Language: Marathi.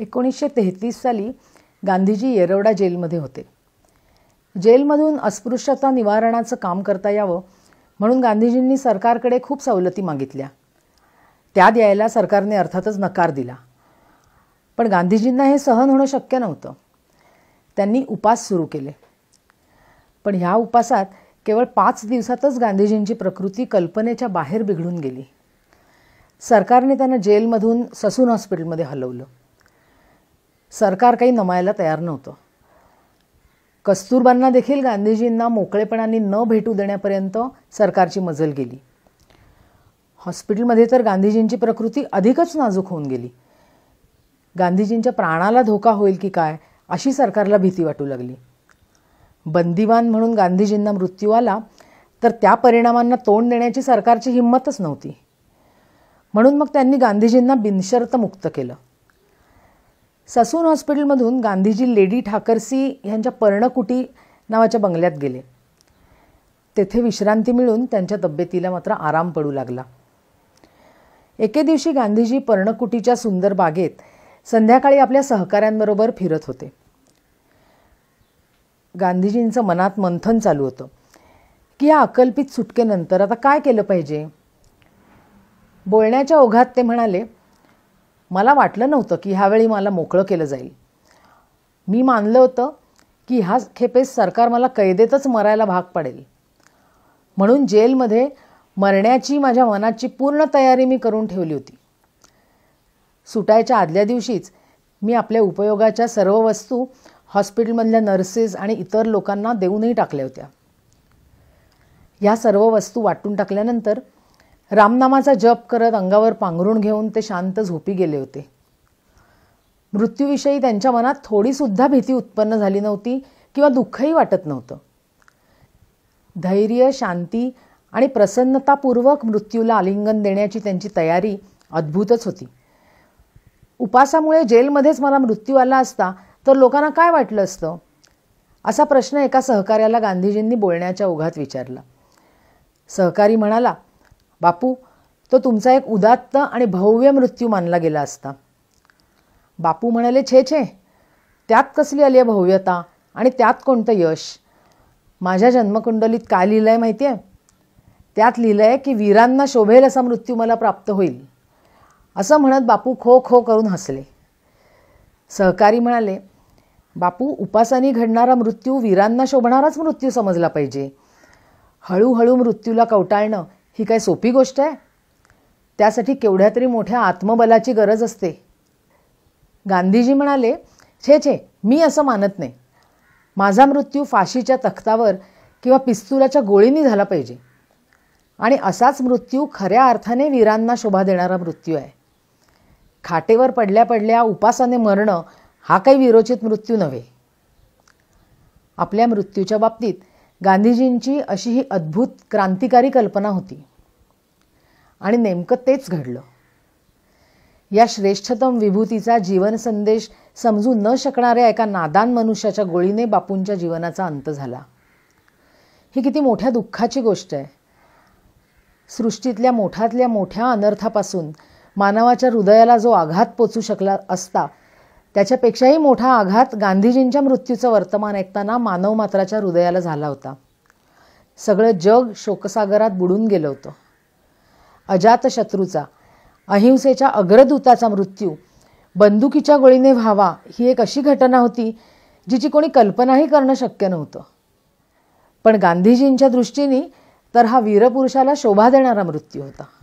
एकोणीसशे तेहतीस साली गांधीजी येरवडा जेलमध्ये होते जेलमधून अस्पृश्यता निवारणाचं काम करता यावं म्हणून गांधीजींनी सरकारकडे खूप सवलती मागितल्या त्या द्यायला सरकारने अर्थातच नकार दिला पण गांधीजींना हे सहन होणं शक्य नव्हतं त्यांनी उपास सुरू केले पण ह्या उपासात केवळ पाच दिवसातच गांधीजींची प्रकृती कल्पनेच्या बाहेर बिघडून गेली सरकारने त्यांना जेलमधून ससून हॉस्पिटलमध्ये हलवलं सरकार काही नमायला तयार नव्हतं कस्तुरबांना देखील गांधीजींना मोकळेपणाने न भेटू देण्यापर्यंत सरकारची मजल गेली हॉस्पिटलमध्ये तर गांधीजींची प्रकृती अधिकच नाजूक होऊन गेली गांधीजींच्या प्राणाला धोका होईल की काय अशी सरकारला भीती वाटू लागली बंदिवान म्हणून गांधीजींना मृत्यू आला तर त्या परिणामांना तोंड देण्याची सरकारची हिंमतच नव्हती म्हणून मग त्यांनी गांधीजींना बिनशर्त मुक्त केलं ससून हॉस्पिटलमधून गांधीजी लेडी ठाकरसी यांच्या पर्णकुटी नावाच्या बंगल्यात गेले तेथे विश्रांती मिळून त्यांच्या तब्येतीला मात्र आराम पडू लागला एके दिवशी गांधीजी पर्णकुटीच्या सुंदर बागेत संध्याकाळी आपल्या सहकाऱ्यांबरोबर फिरत होते गांधीजींचं मनात मंथन चालू होतं की या अकल्पित सुटकेनंतर आता काय केलं पाहिजे बोलण्याच्या ओघात ते म्हणाले मला वाटलं नव्हतं की ह्यावेळी मला मोकळं केलं जाईल मी मानलं होतं की ह्या खेपेस सरकार मला कैदेतच मरायला भाग पडेल म्हणून जेलमध्ये मरण्याची माझ्या मनाची पूर्ण तयारी मी करून ठेवली होती सुटायच्या आदल्या दिवशीच मी आपल्या उपयोगाच्या सर्व वस्तू हॉस्पिटलमधल्या नर्सेस आणि इतर लोकांना देऊनही टाकल्या होत्या ह्या सर्व वस्तू वाटून टाकल्यानंतर रामनामाचा जप करत अंगावर पांघरून घेऊन ते शांत झोपी गेले होते मृत्यूविषयी त्यांच्या मनात थोडीसुद्धा भीती उत्पन्न झाली नव्हती किंवा दुःखही वाटत नव्हतं धैर्य शांती आणि प्रसन्नतापूर्वक मृत्यूला आलिंगन देण्याची त्यांची तयारी अद्भुतच होती उपासामुळे जेलमध्येच मला मृत्यू आला असता तर लोकांना काय वाटलं असतं असा प्रश्न एका सहकार्याला गांधीजींनी बोलण्याच्या ओघात विचारला सहकारी म्हणाला बापू तो तुमचा एक उदात्त आणि भव्य मृत्यू मानला गेला असता बापू म्हणाले छे छे त्यात कसली आली आहे भव्यता आणि त्यात कोणतं यश माझ्या जन्मकुंडलीत काय लिहिलं आहे माहिती आहे त्यात लिहिलं आहे की वीरांना शोभेल असा मृत्यू मला प्राप्त होईल असं म्हणत बापू खो खो करून हसले सहकारी म्हणाले बापू उपासानी घडणारा मृत्यू वीरांना शोभणाराच मृत्यू समजला पाहिजे हळूहळू मृत्यूला कवटाळणं ही काय सोपी गोष्ट आहे त्यासाठी केवढ्या तरी मोठ्या आत्मबलाची गरज असते गांधीजी म्हणाले छे छे मी असं मानत नाही माझा मृत्यू फाशीच्या तख्तावर किंवा पिस्तुलाच्या गोळीने झाला पाहिजे आणि असाच मृत्यू खऱ्या अर्थाने वीरांना शोभा देणारा मृत्यू आहे खाटेवर पडल्या पडल्या उपासाने मरणं हा काही विरोचित मृत्यू नव्हे आपल्या मृत्यूच्या बाबतीत गांधीजींची अशी ही अद्भुत क्रांतिकारी कल्पना होती आणि नेमकं तेच घडलं या श्रेष्ठतम विभूतीचा जीवन संदेश समजू न शकणाऱ्या एका नादान मनुष्याच्या गोळीने बापूंच्या जीवनाचा अंत झाला ही किती मोठ्या दुःखाची गोष्ट आहे सृष्टीतल्या मोठ्यातल्या मोठ्या अनर्थापासून मानवाच्या हृदयाला जो आघात पोचू शकला असता त्याच्यापेक्षाही मोठा आघात गांधीजींच्या मृत्यूचं वर्तमान ऐकताना मानवमात्राच्या हृदयाला झाला होता सगळं जग शोकसागरात बुडून गेलं होतं अजातशत्रूचा अहिंसेच्या अग्रदूताचा मृत्यू बंदुकीच्या गोळीने व्हावा ही एक अशी घटना होती जिची कोणी कल्पनाही करणं शक्य नव्हतं पण गांधीजींच्या दृष्टीने तर हा वीरपुरुषाला शोभा देणारा मृत्यू होता